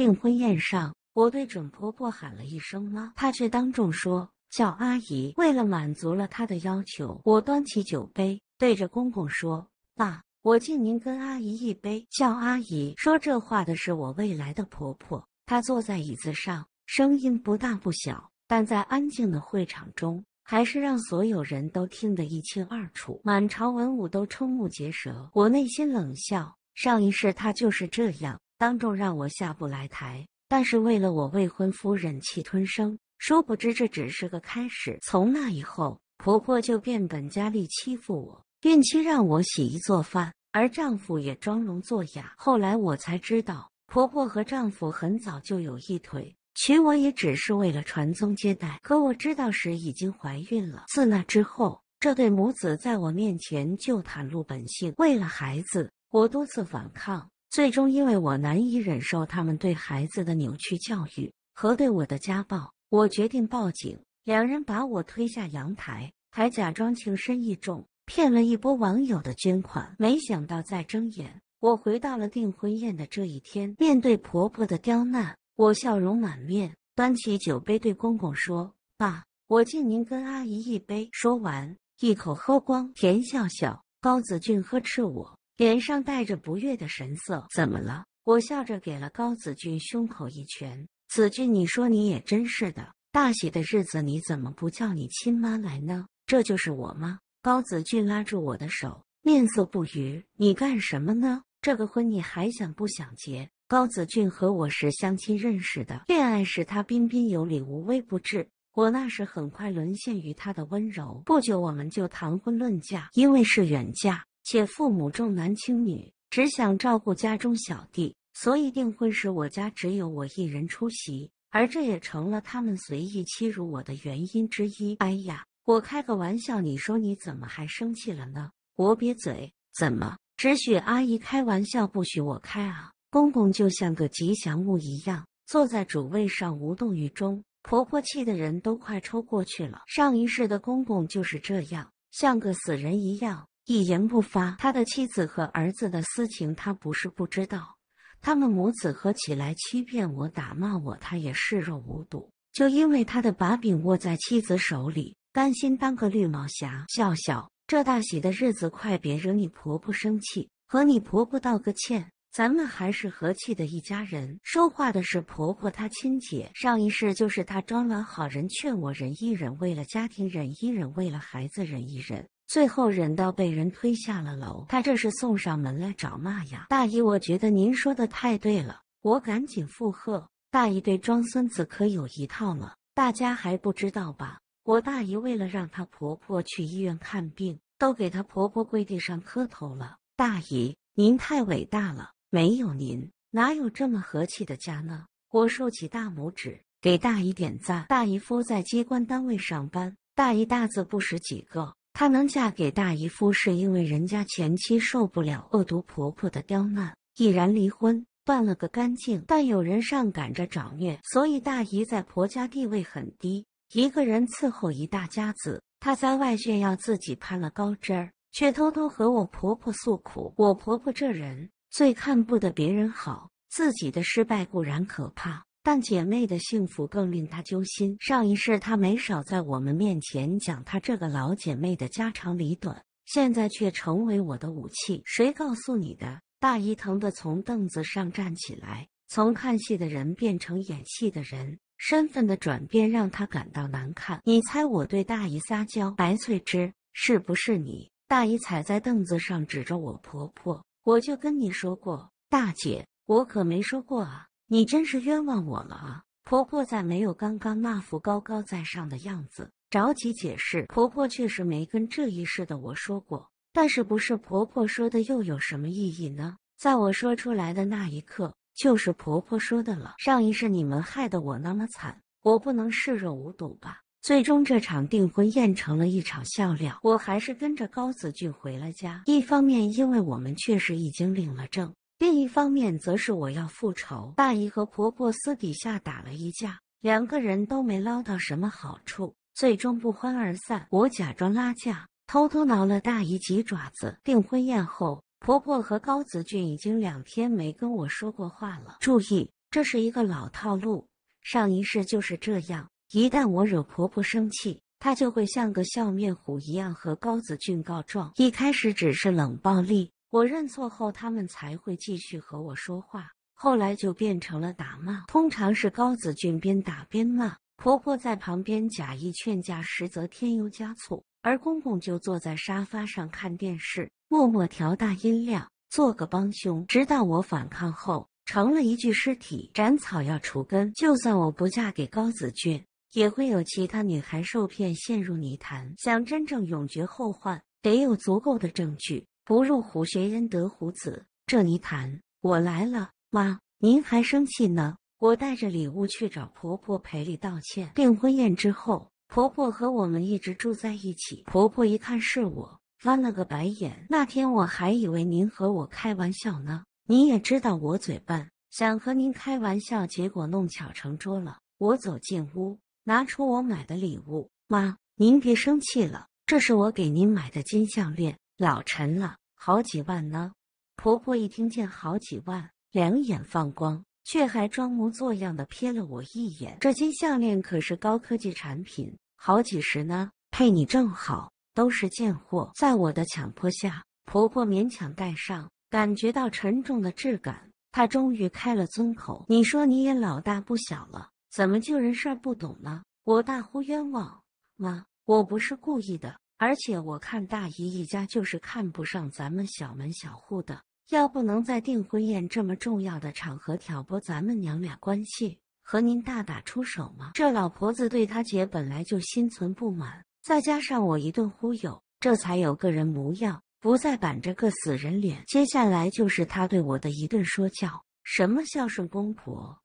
订婚宴上，我对准婆婆喊了一声“妈”，她却当众说“叫阿姨”。为了满足了她的要求，我端起酒杯，对着公公说：“爸，我敬您跟阿姨一杯，叫阿姨。”说这话的是我未来的婆婆，她坐在椅子上，声音不大不小，但在安静的会场中，还是让所有人都听得一清二楚。满朝文武都瞠目结舌，我内心冷笑：上一世她就是这样。当众让我下不来台，但是为了我未婚夫忍气吞声。殊不知这只是个开始。从那以后，婆婆就变本加厉欺负我，孕期让我洗衣做饭，而丈夫也装聋作哑。后来我才知道，婆婆和丈夫很早就有一腿，娶我也只是为了传宗接代。可我知道时已经怀孕了。自那之后，这对母子在我面前就袒露本性。为了孩子，我多次反抗。最终，因为我难以忍受他们对孩子的扭曲教育和对我的家暴，我决定报警。两人把我推下阳台，还假装情深意重，骗了一波网友的捐款。没想到再睁眼，我回到了订婚宴的这一天。面对婆婆的刁难，我笑容满面，端起酒杯对公公说：“爸，我敬您跟阿姨一杯。”说完，一口喝光。田笑笑，高子俊呵斥我。脸上带着不悦的神色，怎么了？我笑着给了高子俊胸口一拳。子俊，你说你也真是的，大喜的日子你怎么不叫你亲妈来呢？这就是我妈。高子俊拉住我的手，面色不愉。你干什么呢？这个婚你还想不想结？高子俊和我是相亲认识的，恋爱时他彬彬有礼，无微不至，我那时很快沦陷于他的温柔。不久我们就谈婚论嫁，因为是远嫁。且父母重男轻女，只想照顾家中小弟，所以订婚时我家只有我一人出席，而这也成了他们随意欺辱我的原因之一。哎呀，我开个玩笑，你说你怎么还生气了呢？我瘪嘴，怎么只许阿姨开玩笑，不许我开啊？公公就像个吉祥物一样，坐在主位上无动于衷。婆婆气的人都快抽过去了。上一世的公公就是这样，像个死人一样。一言不发，他的妻子和儿子的私情，他不是不知道。他们母子合起来欺骗我、打骂我，他也视若无睹。就因为他的把柄握在妻子手里，甘心当个绿帽侠。笑笑，这大喜的日子，快别惹你婆婆生气，和你婆婆道个歉。咱们还是和气的一家人。说话的是婆婆，她亲姐，上一世就是她装完好人，劝我忍一忍，为了家庭忍一忍，为了孩子忍一忍。最后忍到被人推下了楼，他这是送上门来找骂呀！大姨，我觉得您说的太对了，我赶紧附和。大姨对装孙子可有一套了，大家还不知道吧？我大姨为了让她婆婆去医院看病，都给她婆婆跪地上磕头了。大姨，您太伟大了，没有您哪有这么和气的家呢？我竖起大拇指给大姨点赞。大姨夫在机关单位上班，大姨大字不识几个。她能嫁给大姨夫，是因为人家前妻受不了恶毒婆婆的刁难，毅然离婚，断了个干净。但有人上赶着找虐，所以大姨在婆家地位很低，一个人伺候一大家子。她在外炫耀自己攀了高枝儿，却偷偷和我婆婆诉苦。我婆婆这人最看不得别人好，自己的失败固然可怕。但姐妹的幸福更令她揪心。上一世她没少在我们面前讲她这个老姐妹的家长里短，现在却成为我的武器。谁告诉你的？大姨疼得从凳子上站起来，从看戏的人变成演戏的人，身份的转变让她感到难看。你猜我对大姨撒娇：“白翠芝，是不是你？”大姨踩在凳子上，指着我婆婆：“我就跟你说过，大姐，我可没说过啊。”你真是冤枉我了啊！婆婆再没有刚刚那副高高在上的样子，着急解释。婆婆确实没跟这一世的我说过，但是不是婆婆说的又有什么意义呢？在我说出来的那一刻，就是婆婆说的了。上一世你们害得我那么惨，我不能视若无睹吧？最终这场订婚宴成了一场笑料，我还是跟着高子俊回了家。一方面，因为我们确实已经领了证。另一方面，则是我要复仇。大姨和婆婆私底下打了一架，两个人都没捞到什么好处，最终不欢而散。我假装拉架，偷偷挠了大姨几爪子。订婚宴后，婆婆和高子俊已经两天没跟我说过话了。注意，这是一个老套路，上一世就是这样。一旦我惹婆婆生气，她就会像个笑面虎一样和高子俊告状。一开始只是冷暴力。我认错后，他们才会继续和我说话。后来就变成了打骂，通常是高子俊边打边骂，婆婆在旁边假意劝架，实则添油加醋；而公公就坐在沙发上看电视，默默调大音量，做个帮凶。直到我反抗后，成了一具尸体。斩草要除根，就算我不嫁给高子俊，也会有其他女孩受骗陷入泥潭。想真正永绝后患，得有足够的证据。不入虎穴焉得虎子，这泥潭我来了。妈，您还生气呢？我带着礼物去找婆婆赔礼道歉。订婚宴之后，婆婆和我们一直住在一起。婆婆一看是我，翻了个白眼。那天我还以为您和我开玩笑呢。你也知道我嘴笨，想和您开玩笑，结果弄巧成拙了。我走进屋，拿出我买的礼物。妈，您别生气了，这是我给您买的金项链，老沉了。好几万呢！婆婆一听见好几万，两眼放光，却还装模作样的瞥了我一眼。这金项链可是高科技产品，好几十呢，配你正好。都是贱货！在我的强迫下，婆婆勉强戴上，感觉到沉重的质感。她终于开了尊口：“你说你也老大不小了，怎么就人事儿不懂呢？”我大呼冤枉：“妈，我不是故意的。”而且我看大姨一家就是看不上咱们小门小户的，要不能在订婚宴这么重要的场合挑拨咱们娘俩关系，和您大打出手吗？这老婆子对她姐本来就心存不满，再加上我一顿忽悠，这才有个人模样，不再板着个死人脸。接下来就是她对我的一顿说教，什么孝顺公婆、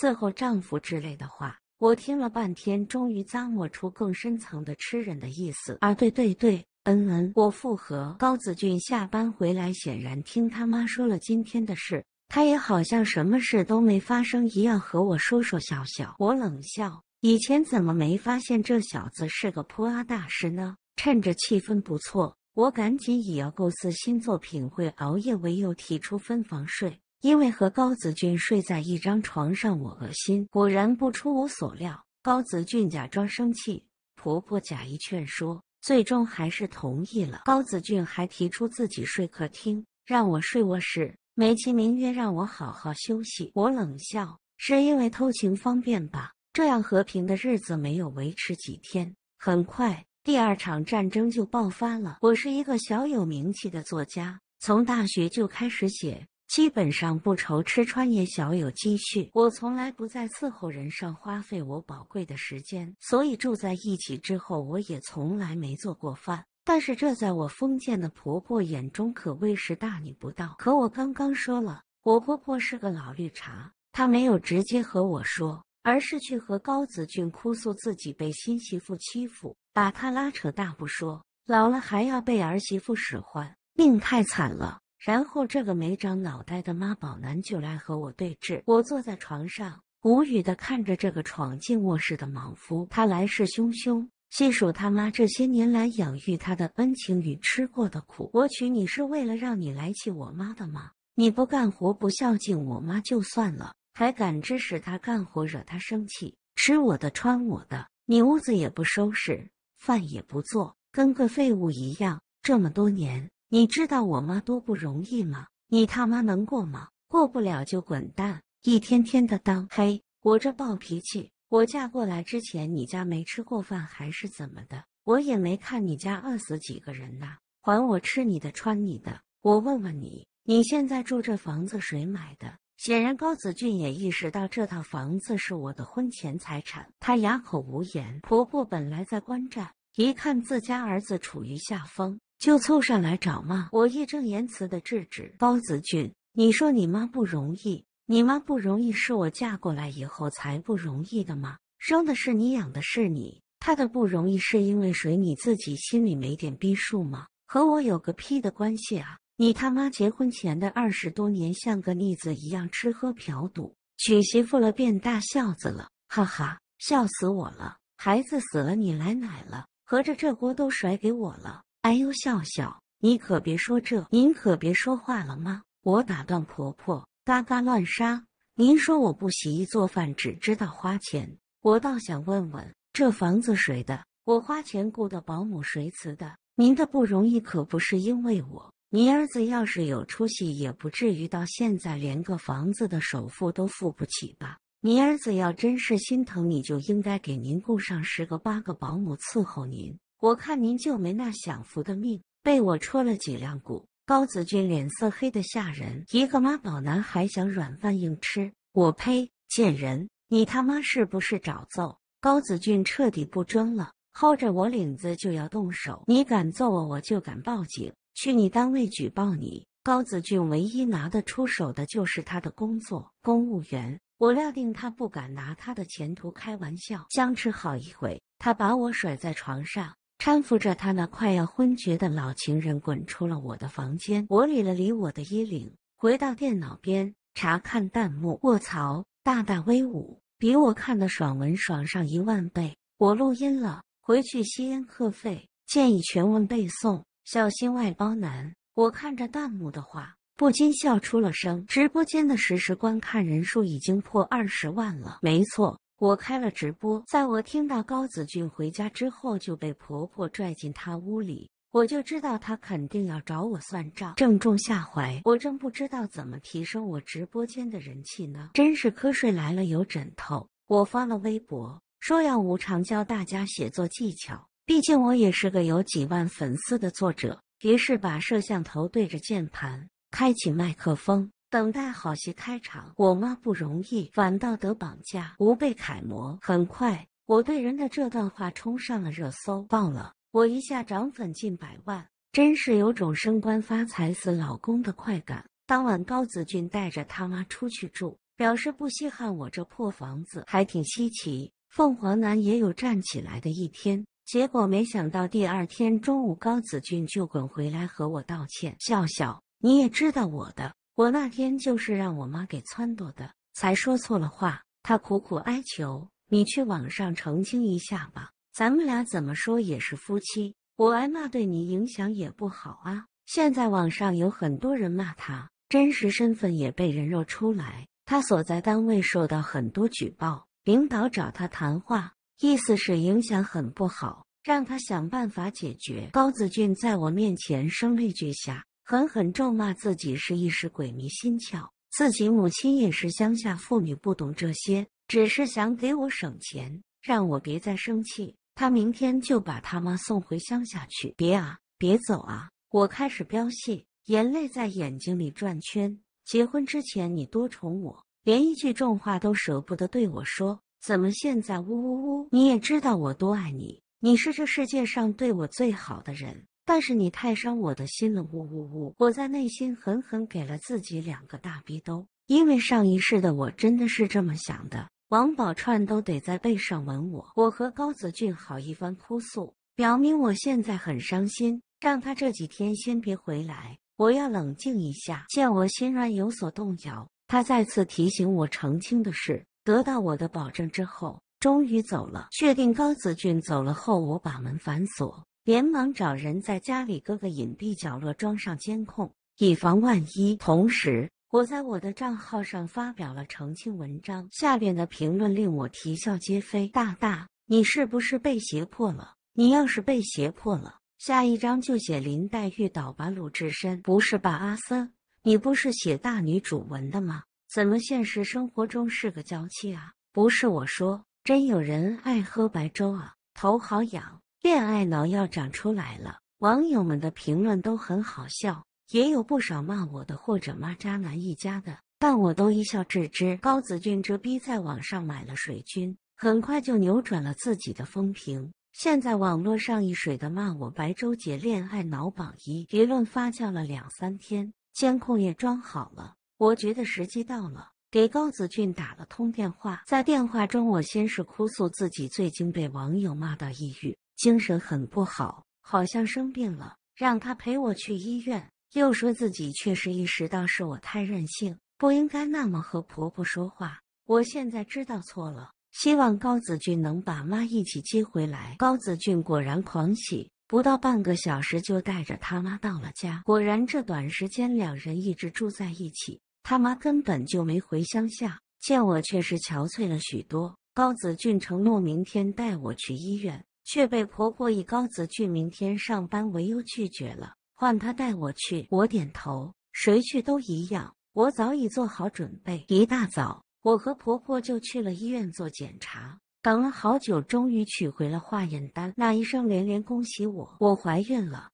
伺候丈夫之类的话。我听了半天，终于咂摸出更深层的“吃人”的意思。啊，对对对，嗯嗯，我附和。高子俊下班回来，显然听他妈说了今天的事，他也好像什么事都没发生一样和我说说笑笑。我冷笑：以前怎么没发现这小子是个泼阿大师呢？趁着气氛不错，我赶紧以要构思新作品会熬夜为由，提出分房睡。因为和高子俊睡在一张床上，我恶心。果然不出我所料，高子俊假装生气，婆婆假意劝说，最终还是同意了。高子俊还提出自己睡客厅，让我睡卧室，美其名曰让我好好休息。我冷笑，是因为偷情方便吧？这样和平的日子没有维持几天，很快第二场战争就爆发了。我是一个小有名气的作家，从大学就开始写。基本上不愁吃穿，也小有积蓄。我从来不在伺候人上花费我宝贵的时间，所以住在一起之后，我也从来没做过饭。但是这在我封建的婆婆眼中，可谓是大逆不道。可我刚刚说了，我婆婆是个老绿茶，她没有直接和我说，而是去和高子俊哭诉自己被新媳妇欺负，把他拉扯大不说，老了还要被儿媳妇使唤，命太惨了。然后这个没长脑袋的妈宝男就来和我对峙。我坐在床上，无语的看着这个闯进卧室的莽夫。他来势汹汹，细数他妈这些年来养育他的恩情与吃过的苦。我娶你是为了让你来气我妈的吗？你不干活不孝敬我妈就算了，还敢指使他干活，惹他生气，吃我的穿我的，你屋子也不收拾，饭也不做，跟个废物一样。这么多年。你知道我妈多不容易吗？你他妈能过吗？过不了就滚蛋！一天天的当，嘿，我这暴脾气！我嫁过来之前，你家没吃过饭还是怎么的？我也没看你家饿死几个人呐！还我吃你的穿你的！我问问你，你现在住这房子谁买的？显然高子俊也意识到这套房子是我的婚前财产，他哑口无言。婆婆本来在观战，一看自家儿子处于下风。就凑上来找骂，我义正言辞的制止。包子俊，你说你妈不容易，你妈不容易是我嫁过来以后才不容易的吗？生的是你，养的是你，她的不容易是因为谁？你自己心里没点逼数吗？和我有个屁的关系啊！你他妈结婚前的二十多年像个逆子一样吃喝嫖赌，娶媳妇了变大孝子了，哈哈，笑死我了！孩子死了你来奶了，合着这锅都甩给我了。哎呦，笑笑，你可别说这，您可别说话了吗？我打断婆婆，嘎嘎乱杀！您说我不洗衣做饭，只知道花钱？我倒想问问，这房子谁的？我花钱雇的保姆谁辞的？您的不容易可不是因为我。您儿子要是有出息，也不至于到现在连个房子的首付都付不起吧？您儿子要真是心疼你，就应该给您雇上十个八个保姆伺候您。我看您就没那享福的命，被我戳了脊梁骨。高子俊脸色黑得吓人，一个妈宝男还想软饭硬吃，我呸！贱人，你他妈是不是找揍？高子俊彻底不争了，薅着我领子就要动手。你敢揍我，我就敢报警，去你单位举报你。高子俊唯一拿得出手的就是他的工作，公务员。我料定他不敢拿他的前途开玩笑。僵持好一会，他把我甩在床上。搀扶着他那快要昏厥的老情人滚出了我的房间。我理了理我的衣领，回到电脑边查看弹幕。卧槽，大大威武，比我看的爽文爽上一万倍！我录音了，回去吸烟克费，建议全文背诵，小心外包男。我看着弹幕的话，不禁笑出了声。直播间的实时观看人数已经破二十万了，没错。我开了直播，在我听到高子俊回家之后，就被婆婆拽进他屋里，我就知道他肯定要找我算账，正中下怀。我正不知道怎么提升我直播间的人气呢，真是瞌睡来了有枕头。我发了微博，说要无偿教大家写作技巧，毕竟我也是个有几万粉丝的作者。于是把摄像头对着键盘，开启麦克风。等待好戏开场，我妈不容易，反倒得绑架吾辈楷模。很快，我对人的这段话冲上了热搜，爆了，我一下涨粉近百万，真是有种升官发财死老公的快感。当晚，高子俊带着他妈出去住，表示不稀罕我这破房子，还挺稀奇。凤凰男也有站起来的一天。结果没想到第二天中午，高子俊就滚回来和我道歉，笑笑，你也知道我的。我那天就是让我妈给撺掇的，才说错了话。她苦苦哀求你去网上澄清一下吧，咱们俩怎么说也是夫妻，我挨骂对你影响也不好啊。现在网上有很多人骂他，真实身份也被人肉出来，他所在单位受到很多举报，领导找他谈话，意思是影响很不好，让他想办法解决。高子俊在我面前声泪俱下。狠狠咒骂自己是一时鬼迷心窍，自己母亲也是乡下妇女，不懂这些，只是想给我省钱，让我别再生气。他明天就把他妈送回乡下去。别啊，别走啊！我开始飙戏，眼泪在眼睛里转圈。结婚之前你多宠我，连一句重话都舍不得对我说。怎么现在？呜呜呜！你也知道我多爱你，你是这世界上对我最好的人。但是你太伤我的心了，呜呜呜！我在内心狠狠给了自己两个大逼兜，因为上一世的我真的是这么想的。王宝钏都得在背上吻我，我和高子俊好一番哭诉，表明我现在很伤心，让他这几天先别回来，我要冷静一下。见我心软有所动摇，他再次提醒我澄清的事，得到我的保证之后，终于走了。确定高子俊走了后，我把门反锁。连忙找人在家里各个隐蔽角落装上监控，以防万一。同时，我在我的账号上发表了澄清文章，下边的评论令我啼笑皆非。大大，你是不是被胁迫了？你要是被胁迫了，下一章就写林黛玉倒拔鲁智深不是吧？阿森？你不是写大女主文的吗？怎么现实生活中是个娇妻啊？不是我说，真有人爱喝白粥啊，头好痒。恋爱脑要长出来了，网友们的评论都很好笑，也有不少骂我的或者骂渣男一家的，但我都一笑置之。高子俊这逼在网上买了水军，很快就扭转了自己的风评。现在网络上一水的骂我白周姐恋爱脑榜一，舆论发酵了两三天，监控也装好了，我觉得时机到了，给高子俊打了通电话。在电话中，我先是哭诉自己最近被网友骂到抑郁。精神很不好，好像生病了，让他陪我去医院。又说自己确实意识到是我太任性，不应该那么和婆婆说话。我现在知道错了，希望高子俊能把妈一起接回来。高子俊果然狂喜，不到半个小时就带着他妈到了家。果然这短时间两人一直住在一起，他妈根本就没回乡下。见我确实憔悴了许多，高子俊承诺明天带我去医院。却被婆婆以高子去明天上班为由拒绝了，换她带我去。我点头，谁去都一样。我早已做好准备。一大早，我和婆婆就去了医院做检查，等了好久，终于取回了化验单。那医生连连恭喜我，我怀孕了。